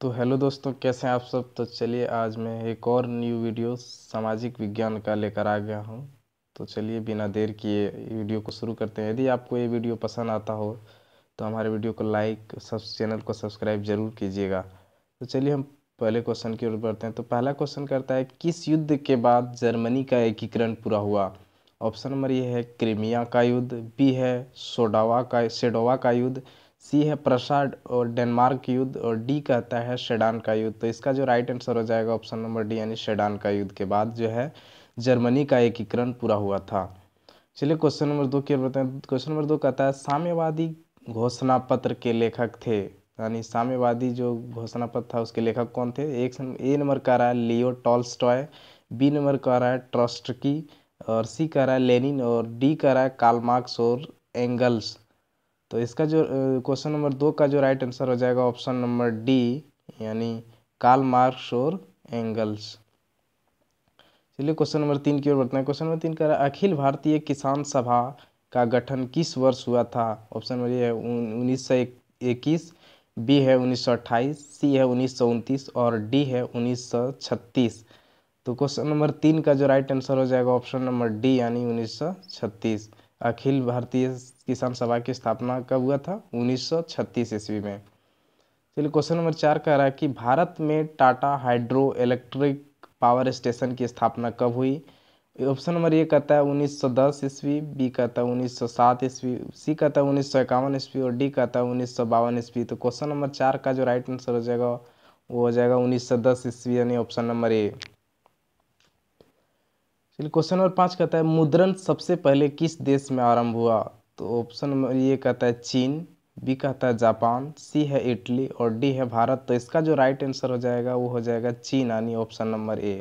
तो हेलो दोस्तों कैसे हैं आप सब तो चलिए आज मैं एक और न्यू वीडियो सामाजिक विज्ञान का लेकर आ गया हूं तो चलिए बिना देर किए वीडियो को शुरू करते हैं यदि आपको ये वीडियो पसंद आता हो तो हमारे वीडियो को लाइक सब चैनल को सब्सक्राइब जरूर कीजिएगा तो चलिए हम पहले क्वेश्चन की ओर बढ़ते हैं तो पहला क्वेश्चन करता है किस युद्ध के बाद जर्मनी का एकीकरण पूरा हुआ ऑप्शन नंबर ये है क्रीमिया का युद्ध बी है सोडावा का सेडोवा का युद्ध सी है प्रसाद और डेनमार्क युद्ध और डी कहता है शेडान का युद्ध तो इसका जो राइट आंसर हो जाएगा ऑप्शन नंबर डी यानी शेडान का युद्ध के बाद जो है जर्मनी का एकीकरण पूरा हुआ था चलिए क्वेश्चन नंबर दो की ओर बताएं क्वेश्चन नंबर दो कहता है साम्यवादी घोषणा पत्र के लेखक थे यानी साम्यवादी जो घोषणा पत्र था उसके लेखक कौन थे एक ए नंबर कह रहा है लियो टॉल्स्टॉय बी नंबर कह रहा है ट्रस्ट की और सी कह रहा है लेनिन और डी कह रहा है कार्ल मार्क्स और एंगल्स तो इसका जो क्वेश्चन नंबर दो का जो राइट आंसर हो जाएगा ऑप्शन नंबर डी यानी काल मार्क्स और एंगल्स चलिए क्वेश्चन नंबर तीन की ओर बढ़ते हैं क्वेश्चन नंबर तीन का अखिल भारतीय किसान सभा का गठन किस वर्ष हुआ था ऑप्शन नंबर ये है उन्नीस सौ इक्कीस बी है उन्नीस सौ अट्ठाईस सी है उन्नीस सौ उनतीस और डी है उन्नीस सौ छत्तीस तो क्वेश्चन नंबर तीन का जो राइट आंसर हो जाएगा ऑप्शन नंबर डी यानी उन्नीस सौ छत्तीस अखिल भारतीय किसान सभा की स्थापना कब हुआ था 1936 ईस्वी में चलिए क्वेश्चन नंबर चार कह रहा है कि भारत में Tata hydro electric power station की स्थापना कब हुई ऑप्शन नंबर ए कहता है 1910 ईस्वी बी कहता है 1907 ईस्वी सी कहता है उन्नीस ईस्वी और डी कहता है उन्नीस ईस्वी तो क्वेश्चन नंबर चार का जो राइट आंसर हो जाएगा वो हो जाएगा 1910 ईस्वी यानी ऑप्शन नंबर ए चलिए क्वेश्चन नंबर पाँच कहता है मुद्रण सबसे पहले किस देश में आरंभ हुआ तो ऑप्शन नंबर ये कहता है चीन बी कहता है जापान सी है इटली और डी है भारत तो इसका जो राइट आंसर हो जाएगा वो हो जाएगा चीन यानी ऑप्शन नंबर ए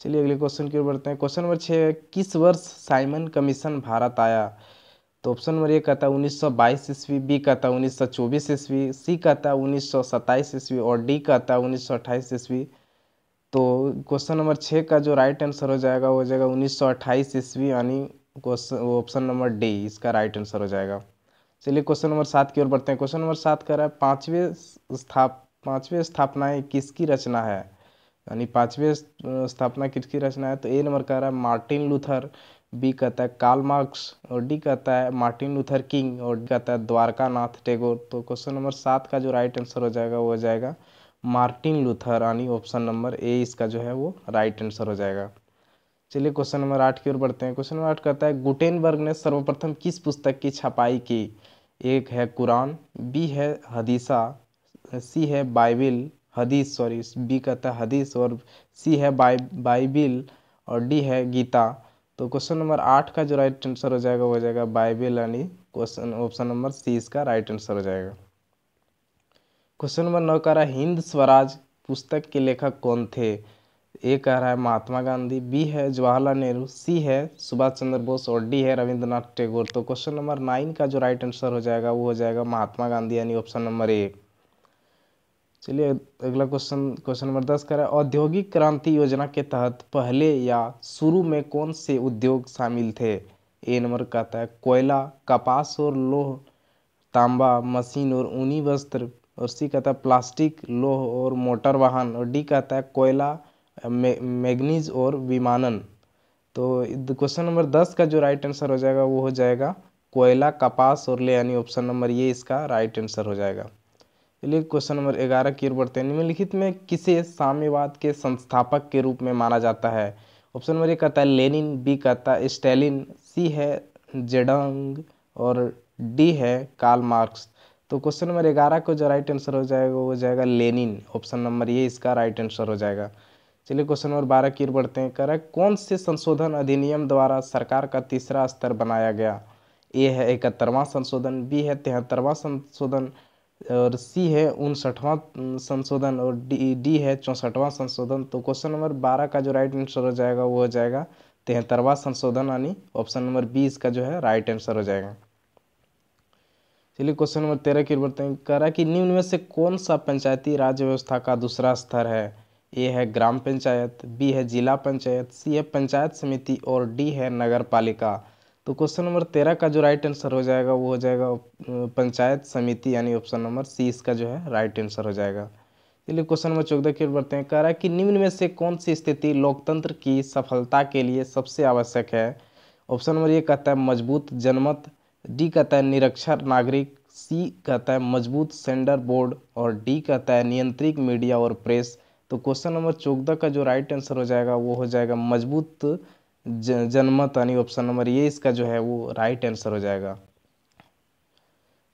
चलिए अगले क्वेश्चन की ओर बढ़ते हैं क्वेश्चन नंबर छः किस वर्ष साइमन कमीशन भारत आया तो ऑप्शन नंबर ए कहता है उन्नीस सौ बाईस ईस्वी बी कहता है उन्नीस सौ चौबीस ईस्वी सी कहता है उन्नीस सौ सत्ताईस ईस्वी और डी कहता है उन्नीस सौ अट्ठाईस ईस्वी तो क्वेश्चन नंबर छः का जो राइट आंसर हो जाएगा वो हो जाएगा उन्नीस सौ अट्ठाईस ईस्वी यानी क्वेश्चन ऑप्शन नंबर डी इसका राइट आंसर हो जाएगा चलिए क्वेश्चन नंबर सात की ओर बढ़ते हैं क्वेश्चन नंबर सात कह रहा है पाँचवें स्थाप पाँचवें स्थापनाएँ किसकी रचना है यानी पाँचवें स्थापना किसकी रचना है तो ए नंबर कह रहा है मार्टिन लूथर बी कहता है कार्ल मार्क्स और डी कहता है मार्टिन लूथर किंग और डी कहता है द्वारकानाथ टेगोर तो क्वेश्चन नंबर सात का जो राइट आंसर हो जाएगा वो हो जाएगा मार्टिन लूथर यानी ऑप्शन नंबर ए इसका जो है वो राइट आंसर हो जाएगा चलिए क्वेश्चन नंबर आठ की ओर बढ़ते हैं क्वेश्चन नंबर आठ कहता है गुटेनबर्ग ने सर्वप्रथम किस पुस्तक की छपाई की एक है कुरान बी है हदीसा सी है बाइबिल हदीस सॉरी बी कहता है हदीस और सी है बाइबिल और डी है गीता तो क्वेश्चन नंबर आठ का जो राइट आंसर हो जाएगा वो हो जाएगा बाइबिल यानी क्वेश्चन ऑप्शन नंबर सी इसका राइट आंसर हो जाएगा क्वेश्चन नंबर नौ कह रहा है हिंद स्वराज पुस्तक के लेखक कौन थे ए कह रहा है महात्मा गांधी बी है जवाहरलाल नेहरू सी है सुभाष चंद्र बोस और डी है रविंद्रनाथ टैगोर तो क्वेश्चन नंबर नाइन का जो राइट आंसर हो जाएगा वो हो जाएगा महात्मा गांधी यानी ऑप्शन नंबर ए चलिए अगला क्वेश्चन क्वेश्चन नंबर दस कह रहा है औद्योगिक क्रांति योजना के तहत पहले या शुरू में कौन से उद्योग शामिल थे ए नंबर का है कोयला कपास और लोह तांबा मशीन और ऊनी वस्त्र और सी कहता है प्लास्टिक लोह और मोटर वाहन और डी कहता है कोयला मैगनीज और विमानन तो क्वेश्चन नंबर दस का जो राइट आंसर हो जाएगा वो हो जाएगा कोयला कपास और ले यानी ऑप्शन नंबर ये इसका राइट आंसर हो जाएगा चलिए क्वेश्चन नंबर ग्यारह की ओर बढ़ते हैं निम्नलिखित में किसे साम्यवाद के संस्थापक के रूप में माना जाता है ऑप्शन नंबर ए कहता है लेनिन बी कहता है स्टेलिन सी है जेडंग और डी है कार्ल मार्क्स तो क्वेश्चन नंबर ग्यारह का जो राइट आंसर हो जाएगा वो हो जाएगा लेनिन ऑप्शन नंबर ये इसका राइट आंसर हो जाएगा चलिए क्वेश्चन नंबर बारह की ओर बढ़ते हैं करें कौन से संशोधन अधिनियम द्वारा सरकार का तीसरा स्तर बनाया गया ए है इकहत्तरवां संशोधन बी है तिहत्तरवां संशोधन और सी है उनसठवां संशोधन और डी डी है चौंसठवां संशोधन तो क्वेश्चन नंबर बारह का जो राइट आंसर हो जाएगा वो हो जाएगा तिहत्तरवां संशोधन यानी ऑप्शन नंबर बी इसका जो है राइट आंसर हो जाएगा चलिए क्वेश्चन नंबर तेरह की बढ़ते हैं कह कि निम्न में से कौन सा पंचायती राज व्यवस्था का दूसरा स्तर है ए है ग्राम पंचायत बी है जिला पंचायत सी है पंचायत समिति और डी है नगर पालिका तो क्वेश्चन नंबर तेरह का जो राइट आंसर हो जाएगा वो हो जाएगा पंचायत समिति यानी ऑप्शन नंबर सी इसका जो है राइट आंसर हो जाएगा चलिए क्वेश्चन नंबर चौदह की ओर बढ़ते हैं कह रहा है कि निम्न में से कौन सी स्थिति लोकतंत्र की सफलता के लिए सबसे आवश्यक है ऑप्शन नंबर ये कहता है मजबूत जनमत डी कहता है निरक्षर नागरिक सी कहता है मजबूत सेंडर बोर्ड और डी कहता है नियंत्रित मीडिया और प्रेस तो क्वेश्चन नंबर चौदह का जो राइट आंसर हो जाएगा वो हो जाएगा मजबूत जनमत यानी ऑप्शन नंबर ये इसका जो है वो राइट आंसर हो जाएगा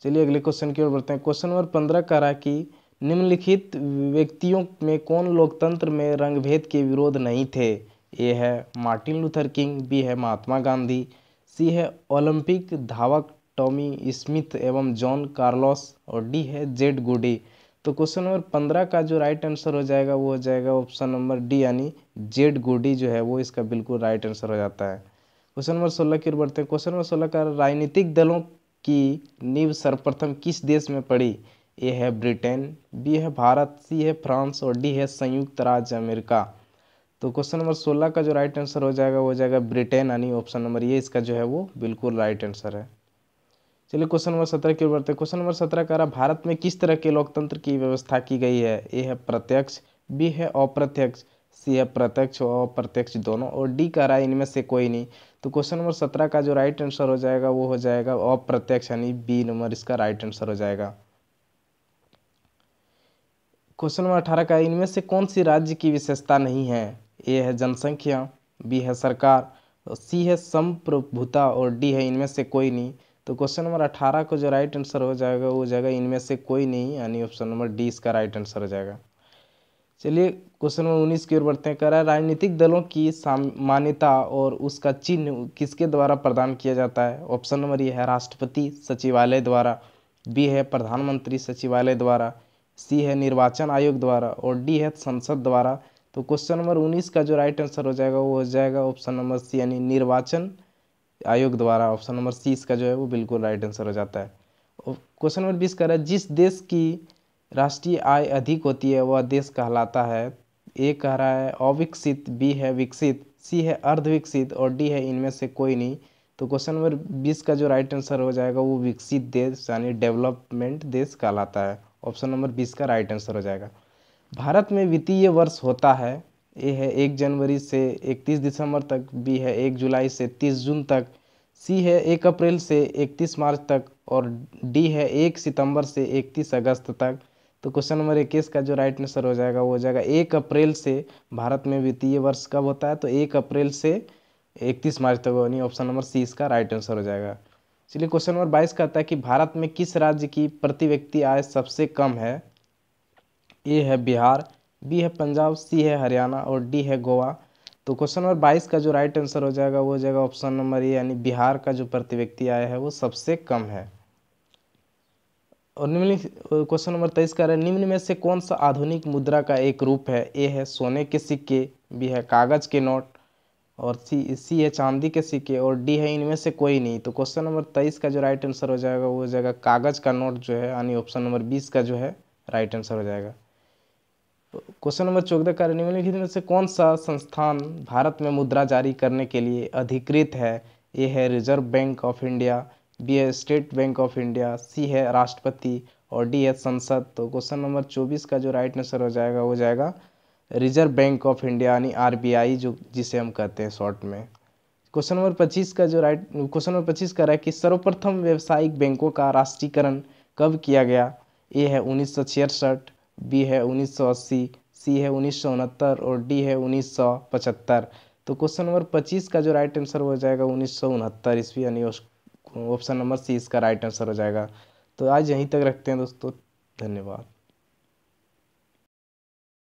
चलिए अगले क्वेश्चन की ओर बढ़ते हैं क्वेश्चन नंबर पंद्रह कह रहा कि निम्नलिखित व्यक्तियों में कौन लोकतंत्र में रंगभेद के विरोध नहीं थे ए है मार्टिन लूथर किंग बी है महात्मा गांधी सी है ओलंपिक धावक टॉमी स्मिथ एवं जॉन कार्लोस और डी है जेड गुडी तो क्वेश्चन नंबर पंद्रह का जो राइट आंसर हो जाएगा वो हो जाएगा ऑप्शन नंबर डी यानी जेड गोडी जो है वो इसका बिल्कुल राइट आंसर हो जाता है क्वेश्चन नंबर सोलह की ओर बढ़ते हैं क्वेश्चन नंबर सोलह का राजनीतिक दलों की नींव सर्वप्रथम किस देश में पड़ी ए है ब्रिटेन बी है भारत सी है फ्रांस और डी है संयुक्त राज्य अमेरिका तो क्वेश्चन नंबर सोलह का जो राइट आंसर हो जाएगा वो हो जाएगा ब्रिटेन यानी ऑप्शन नंबर ये इसका जो है वो बिल्कुल राइट आंसर है चलिए क्वेश्चन नंबर सत्रह की ओर बढ़ते हैं क्वेश्चन नंबर सत्रह कह रहा भारत में किस तरह के लोकतंत्र की व्यवस्था की गई है ए है प्रत्यक्ष बी है अप्रत्यक्ष सी है प्रत्यक्ष और अप्रत्यक्ष दोनों और डी कह रहा है इनमें से कोई नहीं तो क्वेश्चन नंबर सत्रह का जो राइट आंसर हो जाएगा वो हो जाएगा अप्रत्यक्ष यानी बी नंबर इसका राइट आंसर हो जाएगा क्वेश्चन नंबर अठारह का इनमें से कौन सी राज्य की विशेषता नहीं है ए है जनसंख्या बी है सरकार सी है संप्रभुता और डी है इनमें से कोई नहीं तो क्वेश्चन नंबर अठारह को जो राइट आंसर हो जाएगा वो जाएगा इनमें से कोई नहीं यानी ऑप्शन नंबर डी इसका राइट आंसर हो जाएगा चलिए क्वेश्चन नंबर उन्नीस की ओर बढ़ते हैं कह रहा है राजनीतिक दलों की मान्यता और उसका चिन्ह किसके द्वारा प्रदान किया जाता है ऑप्शन नंबर ये है राष्ट्रपति सचिवालय द्वारा बी है प्रधानमंत्री सचिवालय द्वारा सी है निर्वाचन आयोग द्वारा और डी है संसद द्वारा तो क्वेश्चन नंबर उन्नीस का जो राइट आंसर हो जाएगा वो हो जाएगा ऑप्शन नंबर सी यानी निर्वाचन आयोग द्वारा ऑप्शन नंबर सी इसका जो है वो बिल्कुल राइट आंसर हो जाता है क्वेश्चन नंबर बीस कह रहा है जिस देश की राष्ट्रीय आय अधिक होती है वह देश कहलाता है ए कह रहा है अविकसित बी है विकसित सी है अर्धविकसित और डी है इनमें से कोई नहीं तो क्वेश्चन नंबर बीस का जो राइट आंसर हो जाएगा वो विकसित देश यानी डेवलपमेंट देश कहलाता है ऑप्शन नंबर बीस का राइट आंसर हो जाएगा भारत में वित्तीय वर्ष होता है ए है एक जनवरी से इकतीस दिसंबर तक बी है एक जुलाई से तीस जून तक सी है एक अप्रैल से इकतीस मार्च तक और डी है एक सितंबर से इकतीस अगस्त तक तो क्वेश्चन नंबर इक्कीस का जो राइट आंसर हो जाएगा वो हो जाएगा एक अप्रैल से भारत में वित्तीय वर्ष कब होता है तो एक अप्रैल से इकतीस मार्च तक यानी ऑप्शन नंबर सी इसका राइट आंसर हो जाएगा चलिए क्वेश्चन नंबर बाईस कहता है कि भारत में किस राज्य की प्रति व्यक्ति आय सबसे कम है ए है बिहार बी है पंजाब सी है हरियाणा और डी है गोवा तो क्वेश्चन नंबर बाईस का जो राइट आंसर हो जाएगा वो हो जाएगा ऑप्शन नंबर ए यानी बिहार का जो प्रति व्यक्ति आय है वो सबसे कम है और निम्न क्वेश्चन नंबर तेईस का है निम्न में से कौन सा आधुनिक मुद्रा का एक रूप है ए है सोने के सिक्के बी है कागज़ के नोट और सी सी है चांदी के सिक्के और डी है इनमें से कोई नहीं तो क्वेश्चन नंबर तेईस का जो राइट आंसर हो जाएगा वो हो जाएगा कागज़ का नोट जो है यानी ऑप्शन नंबर बीस का जो है राइट आंसर हो जाएगा क्वेश्चन नंबर चौदह का निम्नलिखित में से कौन सा संस्थान भारत में मुद्रा जारी करने के लिए अधिकृत है ए है Reserve Bank of India B है State Bank of India C है राष्ट्रपति और डी है संसद तो क्वेश्चन नंबर चौबीस का जो राइट आंसर हो जाएगा वो जाएगा रिजर्व बैंक ऑफ इंडिया यानी आर जो जिसे हम कहते हैं शॉर्ट में क्वेश्चन नंबर पच्चीस का जो राइट क्वेश्चन नंबर पच्चीस का रहा है कि सर्वप्रथम व्यावसायिक बैंकों का राष्ट्रीयकरण कब किया गया ए है उन्नीस बी है उन्नीस सौ अस्सी सी है उन्नीस सौ उनहत्तर और डी है उन्नीस सौ पचहत्तर तो क्वेश्चन नंबर पच्चीस का जो राइट आंसर हो जाएगा उन्नीस सौ उनहत्तर इसवी यानी ऑप्शन नंबर सी इसका राइट आंसर हो जाएगा तो आज यहीं तक रखते हैं दोस्तों धन्यवाद